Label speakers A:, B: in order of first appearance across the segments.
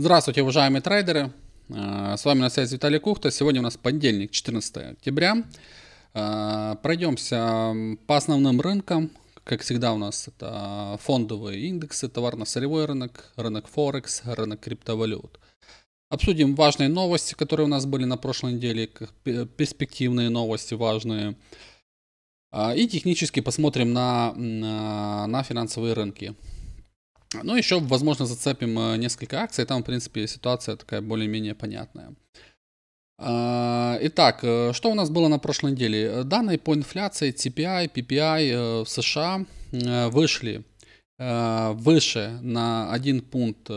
A: Здравствуйте, уважаемые трейдеры. А, с вами на связи Виталий Кухта. Сегодня у нас понедельник, 14 октября. А, пройдемся по основным рынкам. Как всегда у нас это фондовые индексы, товарно-сырьевой рынок, рынок Форекс, рынок криптовалют. Обсудим важные новости, которые у нас были на прошлой неделе, перспективные новости важные. А, и технически посмотрим на, на, на финансовые рынки. Ну, еще, возможно, зацепим э, несколько акций. Там, в принципе, ситуация такая более-менее понятная. А, итак, э, что у нас было на прошлой неделе? Э, данные по инфляции CPI, PPI в США вышли выше на один пункт,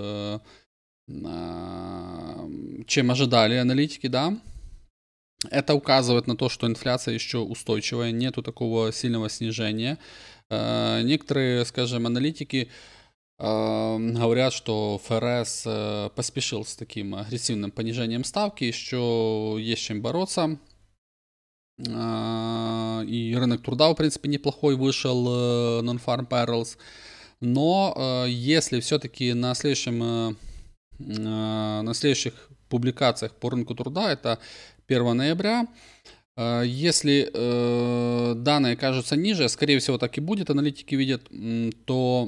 A: чем ожидали аналитики, да. Это указывает на то, что инфляция еще устойчивая, нету такого сильного снижения. Некоторые, скажем, аналитики Говорят, что ФРС э, поспешил с таким агрессивным понижением ставки, еще есть чем бороться. А, и рынок труда, в принципе, неплохой вышел, э, Non-Farm Perils. Но э, если все-таки на, следующем, на следующих публикациях по рынку труда, это 1 ноября, а, если э, данные кажутся ниже, скорее всего так и будет, аналитики видят, то,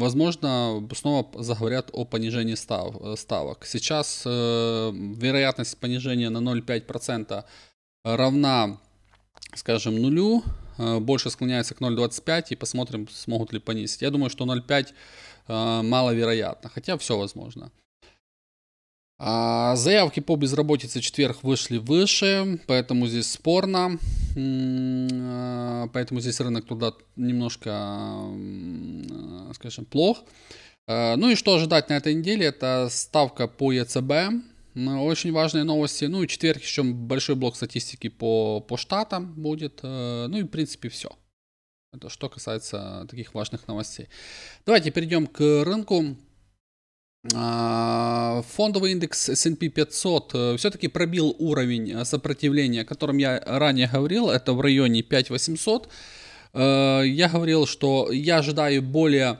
A: возможно, снова заговорят о понижении став, э, ставок. Сейчас э, вероятность понижения на 0,5% равна, скажем, нулю, э, больше склоняется к 0,25 и посмотрим, смогут ли понизить. Я думаю, что 0,5 э, маловероятно, хотя все возможно. А заявки по безработице в четверг вышли выше, поэтому здесь спорно. А, поэтому здесь рынок туда немножко, а, скажем, плох. А, ну и что ожидать на этой неделе? Это ставка по ЕЦБ. Очень важные новости. Ну и четверг еще большой блок статистики по, по штатам будет. Э, ну и в принципе все. Это что касается таких важных новостей. Давайте перейдем к рынку. А, фондовый индекс S&P 500 э, все-таки пробил уровень э, сопротивления, о котором я ранее говорил, это в районе 5800. Э, я говорил, что я ожидаю более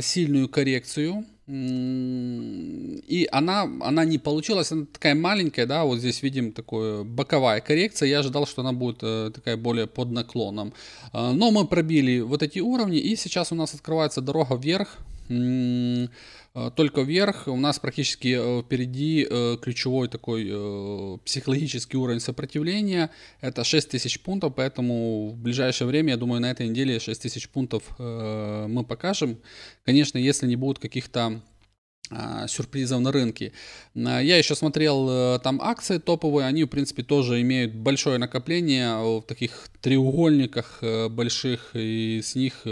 A: сильную коррекцию, и она, она не получилась, она такая маленькая, да, вот здесь видим такую боковая коррекция, я ожидал, что она будет такая более под наклоном. Но мы пробили вот эти уровни, и сейчас у нас открывается дорога вверх, Э, только вверх. У нас практически э, впереди э, ключевой такой психологический уровень сопротивления. Это 6 тысяч пунктов, поэтому в ближайшее время, я думаю, на этой неделе 6 тысяч пунктов мы покажем. Конечно, если не будет каких-то а, сюрпризов на рынке. Я еще смотрел там акции топовые, они в принципе тоже имеют большое накопление в таких треугольниках больших, и с них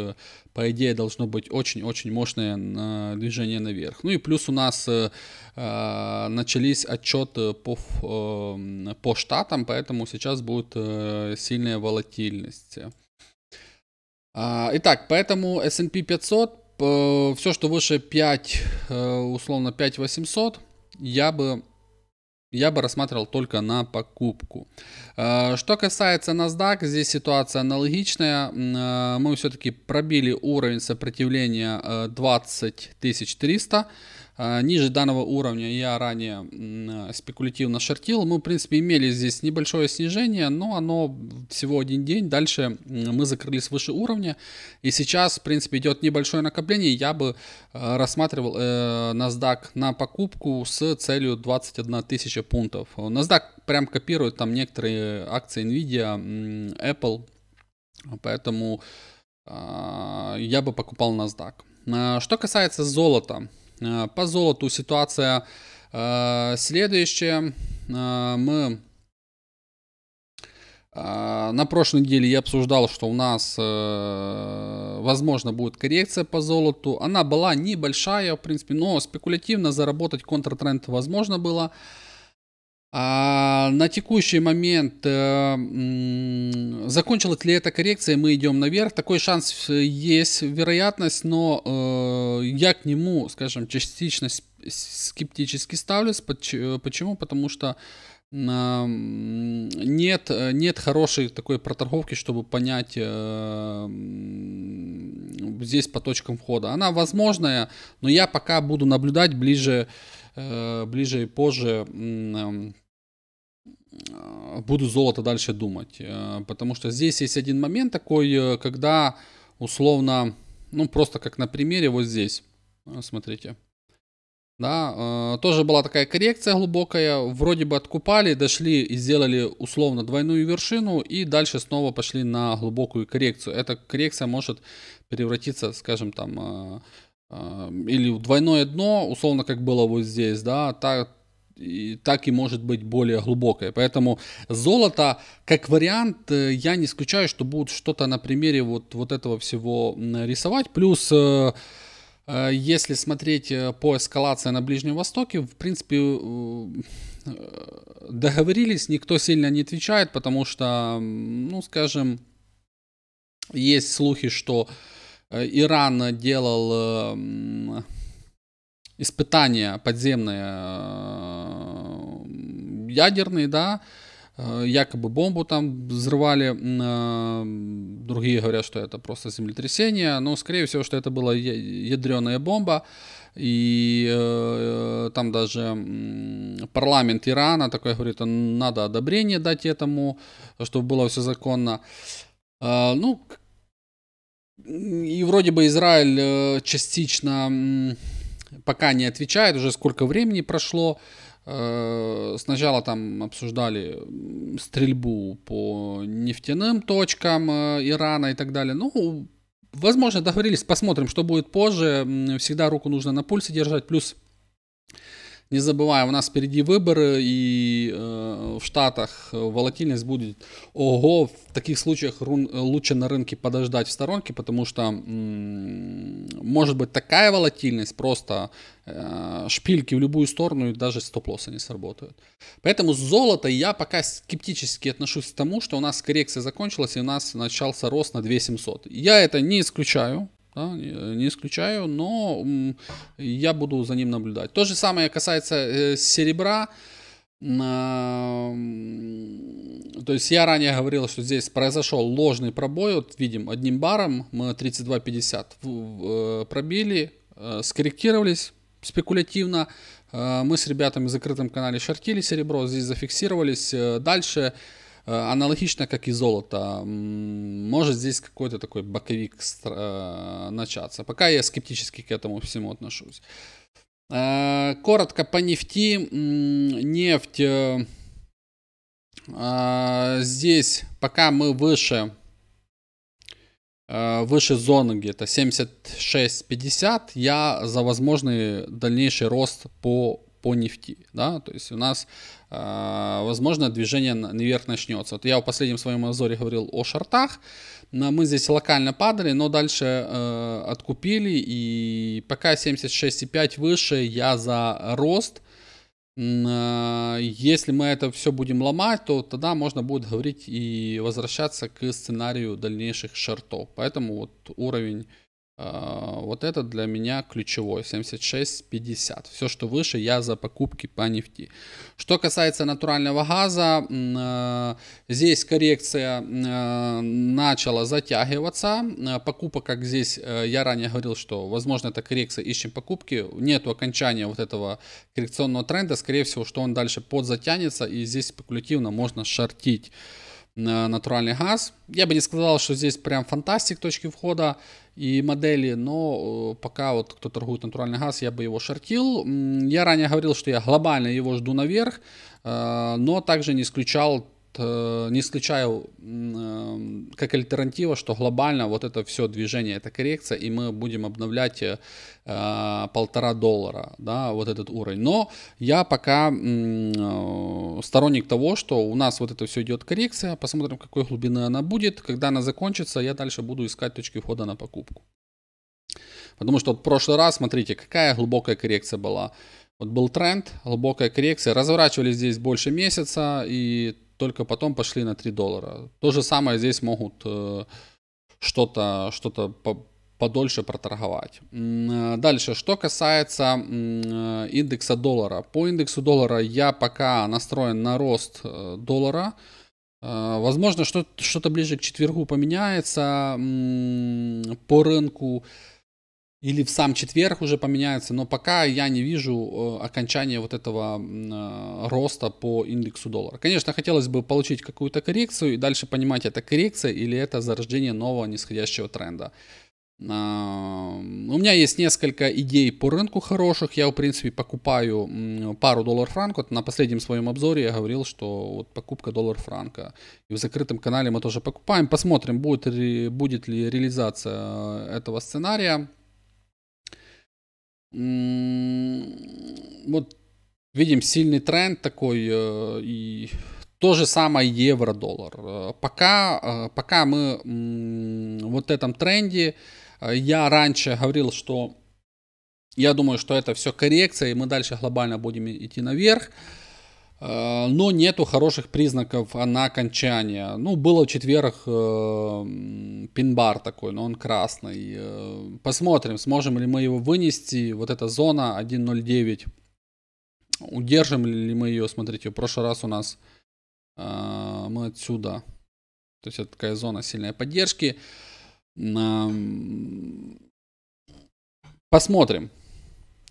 A: по идее, должно быть очень-очень мощное э, движение наверх. Ну и плюс у нас э, э, начались отчеты по, по штатам, поэтому сейчас будет сильная волатильность. А, итак, поэтому S&P 500, все, что выше 5, условно 5800, я бы я бы рассматривал только на покупку. Э, что касается NASDAQ, здесь ситуация аналогичная. Э, мы все-таки пробили уровень сопротивления 20 э, 300. А, ниже данного уровня я ранее э, спекулятивно шортил. Мы, в принципе, имели здесь небольшое снижение, но оно всего один день. Дальше мы закрылись выше уровня. И сейчас, в принципе, идет небольшое накопление. Я бы э, рассматривал э, NASDAQ на покупку с целью 21 тысяча пунктов. NASDAQ прям копирует там некоторые акции NVIDIA, Apple. Поэтому а, я бы покупал NASDAQ. А, что касается золота, Э, по золоту ситуация э, следующая. Э, мы на прошлой неделе я обсуждал, что у нас, возможно, будет коррекция по золоту. Она была небольшая, в принципе, но спекулятивно заработать контртренд возможно было. А на текущий момент э, закончилась ли эта коррекция, мы идем наверх. Такой шанс э, есть, вероятность, но э, я к нему, скажем, частично скептически ставлюсь. Э, почему? Потому что э, нет, нет хорошей такой проторговки, чтобы понять э, здесь по точкам входа. Она возможная, но я пока буду наблюдать ближе ближе и позже эм, Э, буду золото дальше думать. Э, потому что здесь есть один момент такой, э, когда условно, ну просто как на примере вот здесь, смотрите. Да, тоже была такая коррекция глубокая, вроде бы откупали, дошли и сделали условно двойную вершину и дальше снова пошли на глубокую коррекцию. Эта коррекция может превратиться, скажем там, или в двойное дно, условно как было вот здесь, да, так, и так и может быть более глубокое. Поэтому золото, как вариант, э, я не исключаю, что будут что-то на примере вот, вот этого всего рисовать. Плюс, э, э, если смотреть по эскалации на Ближнем Востоке, в принципе, договорились, никто сильно не отвечает, потому что, ну, скажем, есть слухи, что Иран делал испытания подземные э, ядерные, да, э, якобы бомбу там взрывали, э, другие говорят, что это просто землетрясение, но скорее всего, что это была ядреная бомба, и э, там даже парламент Ирана такой говорит, надо одобрение дать этому, чтобы было все законно. Э, ну, и вроде бы Израиль частично пока не отвечает, уже сколько времени прошло. Э, сначала там обсуждали стрельбу по нефтяным точкам э, Ирана и так далее. Ну, возможно, договорились, посмотрим, что будет позже. Всегда руку нужно на пульсе держать. Плюс не забываем, у нас впереди выборы, и э, в Штатах э, волатильность будет ого. В таких случаях рун, лучше на рынке подождать в сторонке, потому что м- может быть такая волатильность, просто э, шпильки в любую сторону, и даже стоп-лоссы не сработают. Поэтому золото я пока скептически отношусь к тому, что у нас коррекция закончилась, и у нас начался рост на 2700. Я это не исключаю, да, э, не исключаю, но я буду за ним наблюдать. То же самое касается э, серебра. То есть я ранее говорил, что здесь произошел ложный пробой. Вот видим, одним баром мы 32.50 э, пробили, скорректировались спекулятивно. Мы с ребятами в закрытом канале шортили серебро, здесь зафиксировались. Дальше Э, аналогично, как и золото, может здесь какой-то такой боковик э, начаться. Пока я скептически к этому всему отношусь. Э, коротко по нефти. Нефть а, здесь, пока мы выше выше зоны где-то 76-50, я за возможный дальнейший рост по по нефти, да, то есть у нас, э, возможно, движение наверх начнется. Вот я в последнем своем обзоре говорил о шортах, но мы здесь локально падали, но дальше э, откупили, и пока 76,5 выше, я за рост, а, если мы это все будем ломать, то тогда можно будет говорить и возвращаться к сценарию дальнейших шортов. Поэтому вот уровень а, вот этот для меня ключевой, 76.50. Все, что выше, я за покупки по нефти. Что касается натурального газа, э, здесь коррекция э, начала затягиваться. Э, Покупка, как здесь я ранее говорил, что возможно это коррекция, ищем покупки. Нет окончания вот этого коррекционного тренда, скорее всего, что он дальше подзатянется и здесь спекулятивно можно шортить натуральный газ. Я бы не сказал, что здесь прям фантастик точки входа и модели, но э, пока вот кто торгует натуральный газ, я бы его шортил. Я ранее говорил, что я глобально его жду наверх, э, но также не исключал Э, не исключаю э, как альтернатива, что глобально вот это все движение, это коррекция, и мы будем обновлять э, полтора доллара, да, вот этот уровень. Но я пока сторонник того, что у нас вот это все идет коррекция, посмотрим, какой глубины она будет. Когда она закончится, я дальше буду искать точки входа на покупку. Потому что вот в прошлый раз, смотрите, какая глубокая коррекция была. Вот был тренд, глубокая коррекция, разворачивали здесь больше месяца, и только потом пошли на 3 доллара. То же самое здесь могут э, что-то что по подольше проторговать. Э, дальше, что касается э, индекса доллара. По индексу доллара я пока настроен на рост доллара. Возможно, что-то ближе к четвергу поменяется по рынку или в сам четверг уже поменяется, но пока я не вижу э, окончания вот этого э, роста по индексу доллара. Конечно, хотелось бы получить какую-то коррекцию и дальше понимать, это коррекция или это зарождение нового нисходящего тренда. А, у меня есть несколько идей по рынку хороших. Я, в принципе, покупаю пару доллар-франк. Вот на последнем своем обзоре я говорил, что вот покупка доллар-франка. И в закрытом канале мы тоже покупаем. Посмотрим, будет, будет ли реализация э, этого сценария вот видим сильный тренд такой э, и то же самое евро-доллар. Э, пока, э, пока мы вот этом тренде, я раньше говорил, что я думаю, что это все коррекция, и мы дальше глобально будем идти наверх. Э, но нету хороших признаков на окончание. Ну, было в четверг э, пин такой, но он красный. Э, посмотрим, сможем ли мы его вынести. Вот эта зона 1.09. Удержим ли мы ее? Смотрите, в прошлый раз у нас э, мы отсюда. То есть это такая зона сильной поддержки. Посмотрим.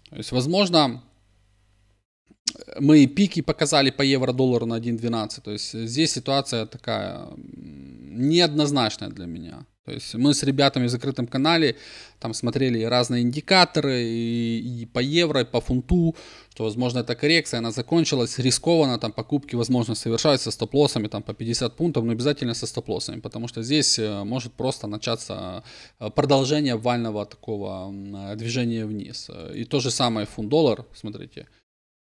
A: То есть, возможно, мы пики показали по евро-доллару на 1.12. То есть здесь ситуация такая неоднозначная для меня. То есть мы с ребятами в закрытом канале там смотрели разные индикаторы и, и по евро, и по фунту, что, возможно, эта коррекция, она закончилась рискованно, там покупки, возможно, совершаются стоп-лоссами, там по 50 пунктов, но обязательно со стоп-лоссами, потому что здесь э, может просто начаться э, продолжение вального такого движения вниз. И то же самое фунт-доллар, смотрите –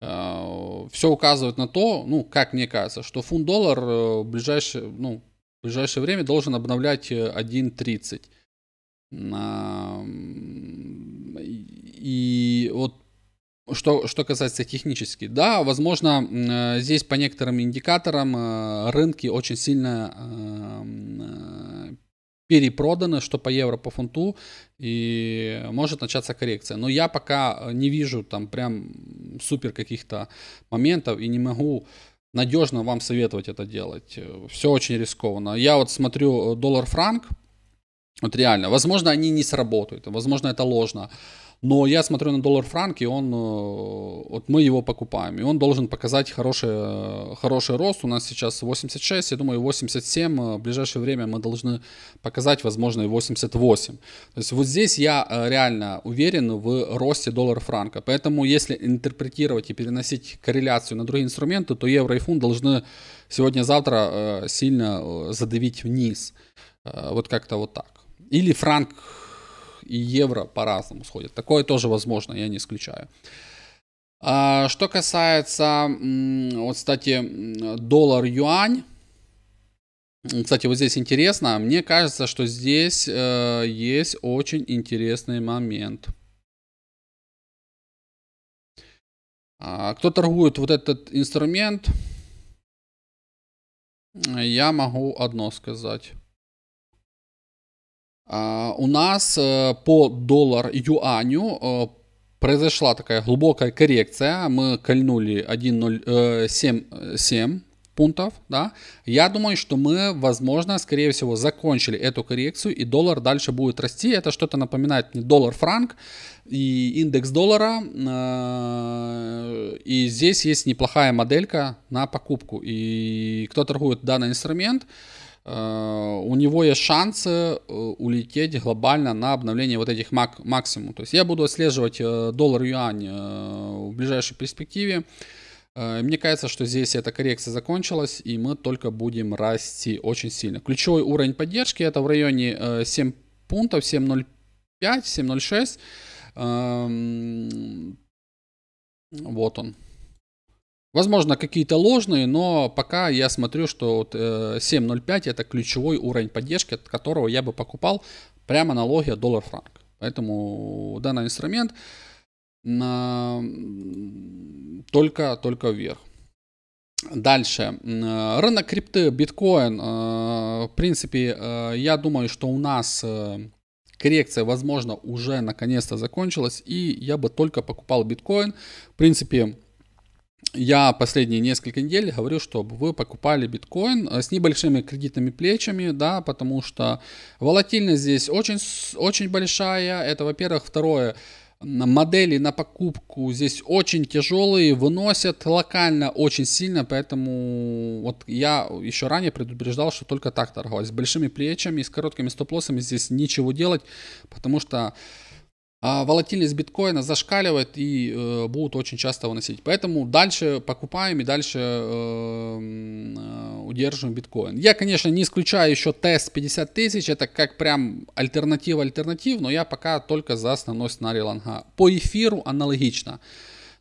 A: а, все указывает на то, ну, как мне кажется, что фунт-доллар э, в ближайшее, ну, в ближайшее время должен обновлять 1.30. Э, а, и вот что, что касается технически, да, возможно, э, здесь по некоторым индикаторам рынки очень сильно перепроданы, что по евро, по фунту, и может начаться коррекция. Но я пока не вижу там прям супер каких-то моментов и не могу надежно вам советовать это делать. Все очень рискованно. Я вот смотрю э, доллар-франк, вот реально, возможно, они не сработают, возможно, это ложно. Но я смотрю на доллар-франк, и он, э, вот мы его покупаем, и он должен показать хороший, хороший рост. У нас сейчас 86, я думаю, 87, э, в ближайшее время мы должны показать, возможно, и 88. То есть вот здесь я э, реально уверен в росте доллар-франка. Поэтому если интерпретировать и переносить корреляцию на другие инструменты, то евро и фунт должны сегодня-завтра сильно задавить вниз. Вот как-то вот так. Или франк и евро по-разному сходят. Такое тоже возможно, я не исключаю. А, что касается, вот, кстати, доллар-юань. Кстати, вот здесь интересно. Мне кажется, что здесь э, есть очень интересный момент. А, кто торгует вот этот инструмент, я могу одно сказать. А, у нас по доллар юаню произошла такая глубокая коррекция. Мы кольнули 1,077 э, пунктов, да, я думаю, что мы, возможно, скорее всего, закончили эту коррекцию, и доллар дальше будет расти. Это что-то напоминает мне доллар-франк и индекс доллара. Э, и здесь есть неплохая моделька на покупку. И кто торгует данный инструмент, Э, у него есть шансы э, улететь глобально на обновление вот этих мак максимум. То есть я буду отслеживать э, доллар-юань в ближайшей перспективе. Мне кажется, что здесь эта коррекция закончилась, и мы только будем расти очень сильно. Ключевой уровень поддержки это в районе 7 пунктов, 7.05, 7.06. Эм, вот он. Возможно, какие-то ложные, но пока я смотрю, что вот 7.05 э, это ключевой уровень поддержки, от которого я бы покупал прямо на логе доллар-франк. Поэтому данный инструмент на... только, только вверх. Дальше. А, рынок крипты, биткоин. А, в принципе, э, я думаю, что у нас э, коррекция, возможно, уже наконец-то закончилась. И я бы только покупал биткоин. В принципе, я последние несколько недель говорю, чтобы вы покупали биткоин э, с небольшими кредитными плечами, да, потому что волатильность здесь очень, очень большая. Это, во-первых. Второе, модели на покупку здесь очень тяжелые, выносят локально очень сильно, поэтому вот я еще ранее предупреждал, что только так торговать. С большими плечами, с короткими стоп-лоссами здесь ничего делать, потому что а волатильность биткоина зашкаливает и э, будут очень часто выносить. Поэтому дальше покупаем и дальше эм, э, удерживаем биткоин. Я, конечно, не исключаю еще тест 50 тысяч. Это как прям альтернатива альтернатив, но я пока только за основной сценарий лонга. По эфиру аналогично.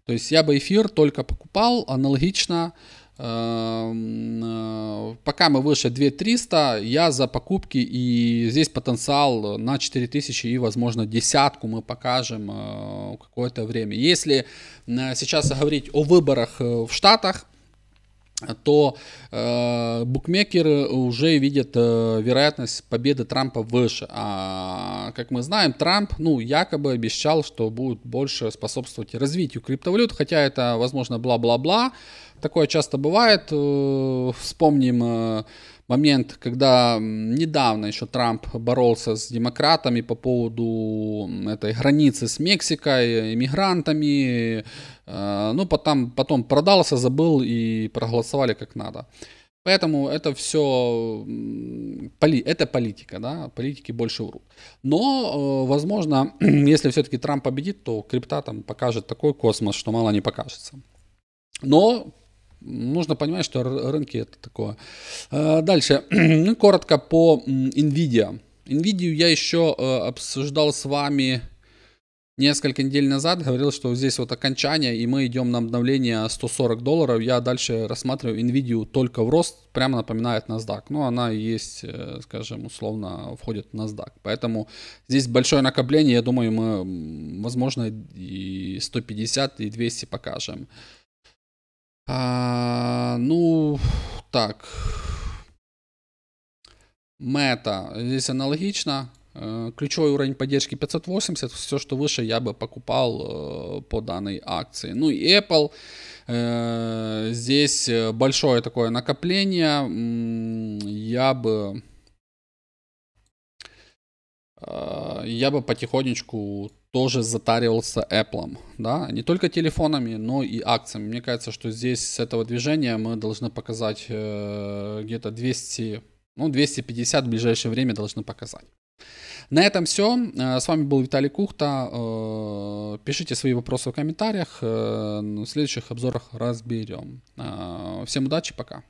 A: То есть я бы эфир только покупал аналогично эм, э, пока мы выше 2300, я за покупки, и здесь потенциал на 4000 и, возможно, десятку мы покажем э, какое-то время. Если э, сейчас говорить о выборах э, в Штатах, то э, букмекеры уже видят э, вероятность победы Трампа выше. А как мы знаем, Трамп, ну, якобы обещал, что будет больше способствовать развитию криптовалют, хотя это, возможно, бла-бла-бла. Такое часто бывает. Э, вспомним э, момент, когда недавно еще Трамп боролся с демократами по поводу этой границы с Мексикой, иммигрантами. Э, ну, потом, потом продался, забыл и проголосовали как надо. Поэтому это все это политика, да, политики больше врут. Но, возможно, если все-таки Трамп победит, то крипта там покажет такой космос, что мало не покажется. Но нужно понимать, что рынки это такое. А, дальше, ну, коротко по NVIDIA. NVIDIA я еще э, обсуждал с вами несколько недель назад, говорил, что здесь вот окончание, и мы идем на обновление 140 долларов. Я дальше рассматриваю NVIDIA только в рост, прямо напоминает NASDAQ. Но ну, она есть, э, скажем, условно входит в NASDAQ. Поэтому здесь большое накопление, я думаю, мы, возможно, и 150, и 200 покажем. А, ну, так. Мета здесь аналогично. Э, ключевой уровень поддержки 580. Все, что выше, я бы покупал э, по данной акции. Ну и Apple. Э, здесь большое такое накопление. Я бы Э, я бы потихонечку тоже затаривался Apple, да, не только телефонами, но и акциями. Мне кажется, что здесь с этого движения мы должны показать э, где-то 200, ну, 250 в ближайшее время должны показать. На этом все. Э, с вами был Виталий Кухта. Э, пишите свои вопросы в комментариях. В следующих обзорах разберем. Всем удачи, пока.